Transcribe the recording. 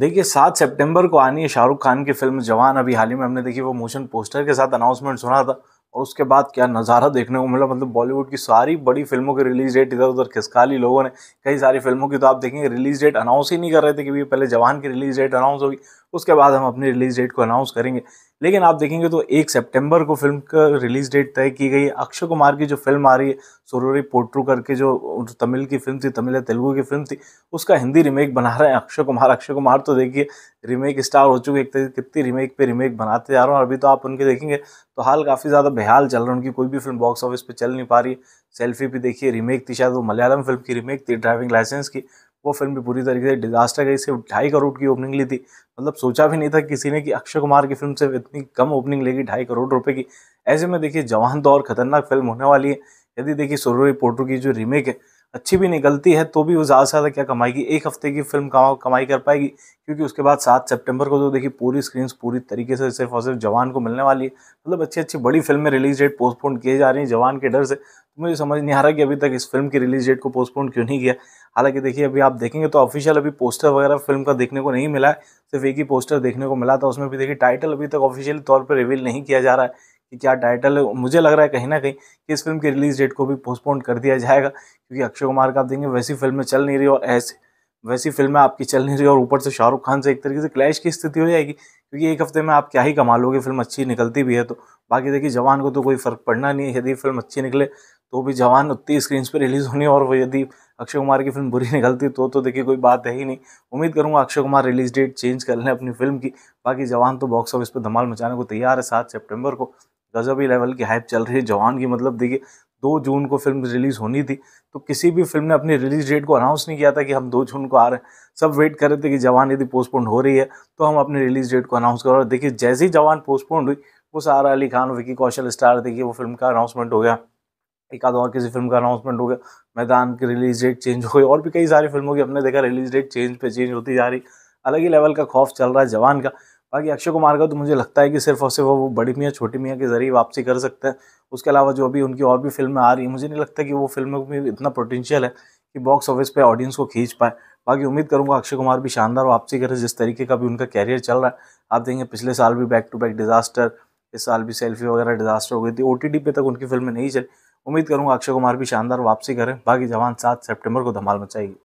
देखिए सात सितंबर को आनी है शाहरुख खान की फिल्म जवान अभी हाल ही में हमने देखी वो मोशन पोस्टर के साथ अनाउंसमेंट सुना था और उसके बाद क्या नज़ारा देखने को मिला मतलब बॉलीवुड की सारी बड़ी फिल्मों की रिलीज डेट इधर उधर खिसका ली लोगों ने कई सारी फिल्मों की तो आप देखेंगे रिलीज डेट अनाउंस ही नहीं कर रहे थे कि भैया पहले जवान की रिलीज डेट अनाउंस होगी उसके बाद हम अपनी रिलीज डेट को अनाउंस करेंगे लेकिन आप देखेंगे तो एक सितंबर को फिल्म का रिलीज डेट तय की गई अक्षय कुमार की जो फिल्म आ रही है सोरोरी पोट्रू करके जो तमिल की फिल्म थी तमिल या तेलुगु की फिल्म थी उसका हिंदी रीमेक बना रहे हैं अक्षय कुमार अक्षय कुमार तो देखिए रीमेक स्टार हो चुके एक कितनी रीमेक पे रीमेक बनाते जा रहे हैं अभी तो आप उनके देखेंगे तो हाल काफ़ी ज़्यादा बेहाल चल रहा है उनकी कोई भी फिल्म बॉक्स ऑफिस पर चल नहीं पा रही सेल्फी भी देखिए रीमेक थी शायद वो मलयालम फिल्म की रीमेक थी ड्राइविंग लाइसेंस की वो फिल्म भी पूरी तरीके से डिजास्टर गई सिर्फ ढाई करोड़ की ओपनिंग ली थी मतलब सोचा भी नहीं था किसी ने कि अक्षय कुमार की फिल्म से इतनी कम ओपनिंग लेगी ढाई करोड़ रुपए की ऐसे में देखिए जवान तो और खतरनाक फिल्म होने वाली है यदि देखिए सुरवरी पोटू की जो रीमेक है अच्छी भी निकलती है तो भी वो ज़्यादा से ज़्यादा क्या कमाएगी एक हफ्ते की फिल्म कमा कमाई कर पाएगी क्योंकि उसके बाद सात सितंबर को तो देखिए पूरी स्क्रीन पूरी तरीके से सिर्फ और सिर्फ जवान को मिलने वाली है मतलब अच्छी अच्छी बड़ी फिल्म में रिलीज डेट पोस्टपोन किए जा रही है जवान के डर से तो मुझे समझ नहीं आ रहा कि अभी तक इस फिल्म की रिलीज डेट को पोस्टपोन क्यों नहीं किया हालांकि देखिए अभी आप देखेंगे तो ऑफिशियल अभी पोस्टर वगैरह फिल्म का देखने को नहीं मिला है सिर्फ एक ही पोस्टर देखने को मिला था उसमें भी देखिए टाइटल अभी तक ऑफिशियल तौर पर रिवील नहीं किया जा रहा है कि क्या टाइटल है मुझे लग रहा है कहीं ना कहीं कि इस फिल्म की रिलीज डेट को भी पोस्टपोन कर दिया जाएगा क्योंकि अक्षय कुमार का आप देंगे वैसी फिल्में चल नहीं रही और ऐसे वैसी फिल्में आपकी चल नहीं रही और ऊपर से शाहरुख खान से एक तरीके से क्लैश की स्थिति हो जाएगी क्योंकि एक हफ्ते में आप क्या ही कमा लोगे फिल्म अच्छी निकलती भी है तो बाकी देखिए जवान को तो कोई फ़र्क पड़ना नहीं है यदि फिल्म अच्छी निकले तो भी जवान उतनी स्क्रीन पर रिलीज़ होनी और वो यदि अक्षय कुमार की फिल्म बुरी निकलती तो तो देखिए कोई बात है ही नहीं उम्मीद करूंगा Akshay Kumar release date change कर लें अपनी फिल्म की बाकी जवान तो बॉक्स ऑफिस पर धमाल मचाने को तैयार है सात सेप्टेम्बर को गजबी लेवल की हाइप चल रही है जवान की मतलब देखिए दो जून को फिल्म रिलीज़ होनी थी तो किसी भी फिल्म ने अपनी रिलीज डेट को अनाउंस नहीं किया था कि हम दो जून को आ रहे हैं सब वेट कर रहे थे कि जवान यदि पोस्टपोन हो रही है तो हम अपनी रिलीज डेट को अनाउंस करो देखिए जैसे ही जवान पोस्टपोन हुई वो सारा अली खान विकी कौशल स्टार देखिए वो फिल्म का अनाउंसमेंट हो गया एक आध और किसी फिल्म का अनाउंसमेंट हो गया मैदान की रिलीज डेट चेंज हो गई और भी कई सारी फिल्मों की हमने देखा रिलीज डेट चेंज पे चेंज होती जा रही अलग ही लेवल का खौफ चल रहा है जवान का बाकी अक्षय कुमार का तो मुझे लगता है कि सिर्फ और सिर्फ वो बड़ी मियाँ छोटी मियाँ के ज़रिए वापसी कर सकते हैं उसके अलावा जो अभी उनकी और भी फिल्में आ रही हैं मुझे नहीं लगता कि वो फिल्मों में इतना पोटेंशियल है कि बॉक्स ऑफिस पे ऑडियंस को खींच पाए बाकी उम्मीद करूंगा अक्षय कुमार भी शानदार वापसी करे जिस तरीके का भी उनका कैरियर चल रहा है आप देखेंगे पिछले साल भी बैक टू बैक डिजास्टर इस साल भी सेल्फी वगैरह डिजास्टर हो गई थी ओ पे तक उनकी फिल्में नहीं चली उम्मीद करूंगा अक्षय कुमार भी शानदार वापसी करें बाकी जवान सात सेप्टेम्बर को धमाल मचाएगी